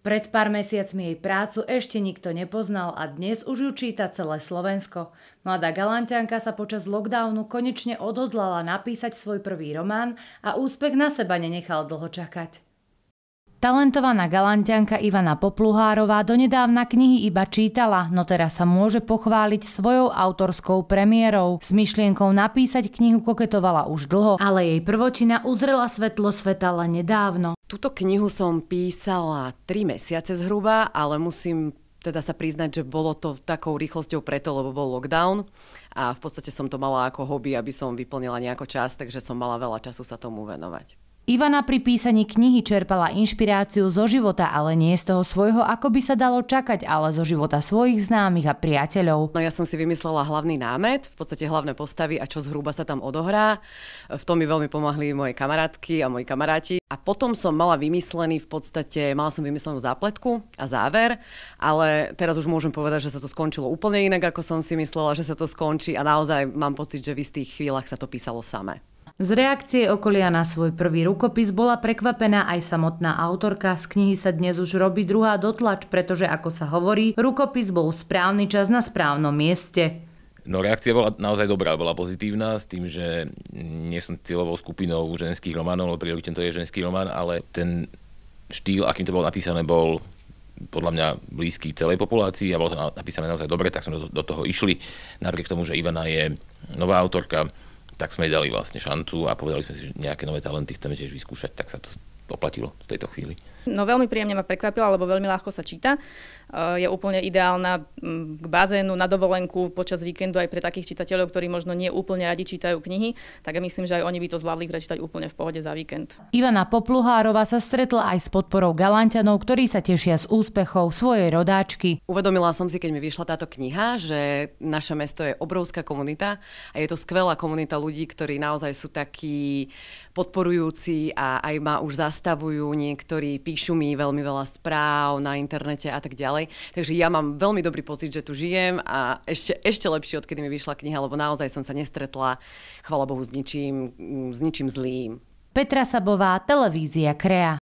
Pred pár mesiacmi jej prácu ešte nikto nepoznal a dnes už ju číta celé Slovensko. Mladá galantianka sa počas lockdownu konečne odhodlala napísať svoj prvý román a úspech na seba nenechal dlho čakať. Talentovaná galantianka Ivana Popluhárová donedávna knihy iba čítala, no teraz sa môže pochváliť svojou autorskou premiérou. S myšlienkou napísať knihu koketovala už dlho, ale jej prvočina uzrela svetlo sveta len nedávno. Túto knihu som písala tri mesiace zhruba, ale musím teda sa priznať, že bolo to takou rýchlosťou preto, lebo bol lockdown a v podstate som to mala ako hobby, aby som vyplnila nejako čas, takže som mala veľa času sa tomu venovať. Ivana pri písaní knihy čerpala inšpiráciu zo života, ale nie z toho svojho, ako by sa dalo čakať, ale zo života svojich známych a priateľov. No ja som si vymyslela hlavný námet, v podstate hlavné postavy a čo zhruba sa tam odohrá. V tom mi veľmi pomáhli moje kamarátky a moji kamaráti. A potom som mala vymyslený v podstate, mala som vymyslenú zápletku a záver, ale teraz už môžem povedať, že sa to skončilo úplne inak, ako som si myslela, že sa to skončí a naozaj mám pocit, že v istých chvíľach sa to písalo samé. Z reakcie okolia na svoj prvý rukopis bola prekvapená aj samotná autorka. Z knihy sa dnes už robí druhá dotlač, pretože ako sa hovorí, rukopis bol správny čas na správnom mieste. No reakcia bola naozaj dobrá, bola pozitívna s tým, že nie som cieľovou skupinou ženských románov, lebo prioritem to je ženský román, ale ten štýl, akým to bolo napísané, bol podľa mňa blízky celej populácii a bolo to napísané naozaj dobre, tak sme do, do toho išli. Napriek tomu, že Ivana je nová autorka, tak sme jej dali vlastne šancu a povedali sme si, že nejaké nové talenty chceme tiež vyskúšať, tak sa to oplatilo v tejto chvíli. No veľmi príjemne ma prekvapila, lebo veľmi ľahko sa číta. E, je úplne ideálna mm, k bazénu, na dovolenku, počas víkendu aj pre takých čitateľov, ktorí možno nie úplne radi čítajú knihy, tak myslím, že aj oni by to zvládli prečítať úplne v pohode za víkend. Ivana Popluhárova sa stretla aj s podporou Galantianov, ktorí sa tešia z úspechov svojej rodáčky. Uvedomila som si, keď mi vyšla táto kniha, že naše mesto je obrovská komunita a je to skvelá komunita ľudí, ktorí naozaj sú takí podporujúci a aj ma už zas zastavujú, niektorí píšu mi veľmi veľa správ na internete a tak ďalej. Takže ja mám veľmi dobrý pocit, že tu žijem a ešte, ešte lepšie, odkedy mi vyšla kniha, lebo naozaj som sa nestretla, chvala Bohu, s ničím, s ničím zlým. Petra Sabová, televízia Krea.